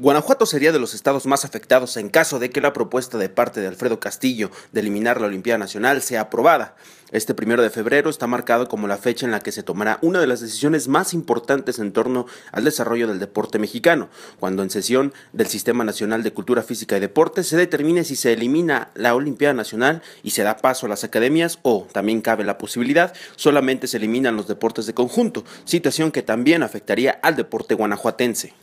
Guanajuato sería de los estados más afectados en caso de que la propuesta de parte de Alfredo Castillo de eliminar la Olimpiada Nacional sea aprobada. Este primero de febrero está marcado como la fecha en la que se tomará una de las decisiones más importantes en torno al desarrollo del deporte mexicano, cuando en sesión del Sistema Nacional de Cultura Física y Deporte se determine si se elimina la Olimpiada Nacional y se da paso a las academias o, también cabe la posibilidad, solamente se eliminan los deportes de conjunto, situación que también afectaría al deporte guanajuatense.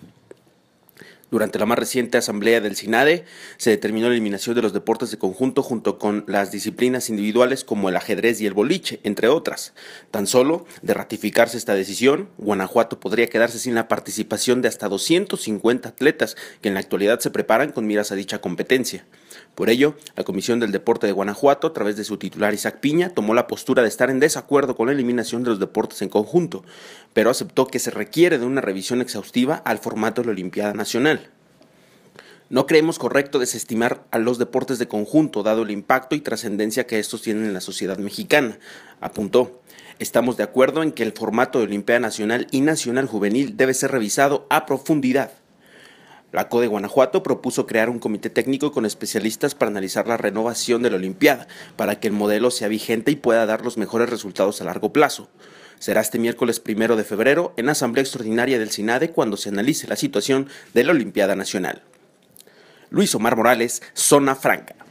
Durante la más reciente asamblea del SINADE se determinó la eliminación de los deportes de conjunto junto con las disciplinas individuales como el ajedrez y el boliche, entre otras. Tan solo, de ratificarse esta decisión, Guanajuato podría quedarse sin la participación de hasta 250 atletas que en la actualidad se preparan con miras a dicha competencia. Por ello, la Comisión del Deporte de Guanajuato, a través de su titular Isaac Piña, tomó la postura de estar en desacuerdo con la eliminación de los deportes en conjunto, pero aceptó que se requiere de una revisión exhaustiva al formato de la Olimpiada Nacional. No creemos correcto desestimar a los deportes de conjunto, dado el impacto y trascendencia que estos tienen en la sociedad mexicana, apuntó. Estamos de acuerdo en que el formato de Olimpiada Nacional y Nacional Juvenil debe ser revisado a profundidad. La CODE Guanajuato propuso crear un comité técnico con especialistas para analizar la renovación de la Olimpiada, para que el modelo sea vigente y pueda dar los mejores resultados a largo plazo. Será este miércoles primero de febrero en Asamblea Extraordinaria del SINADE cuando se analice la situación de la Olimpiada Nacional. Luis Omar Morales, Zona Franca.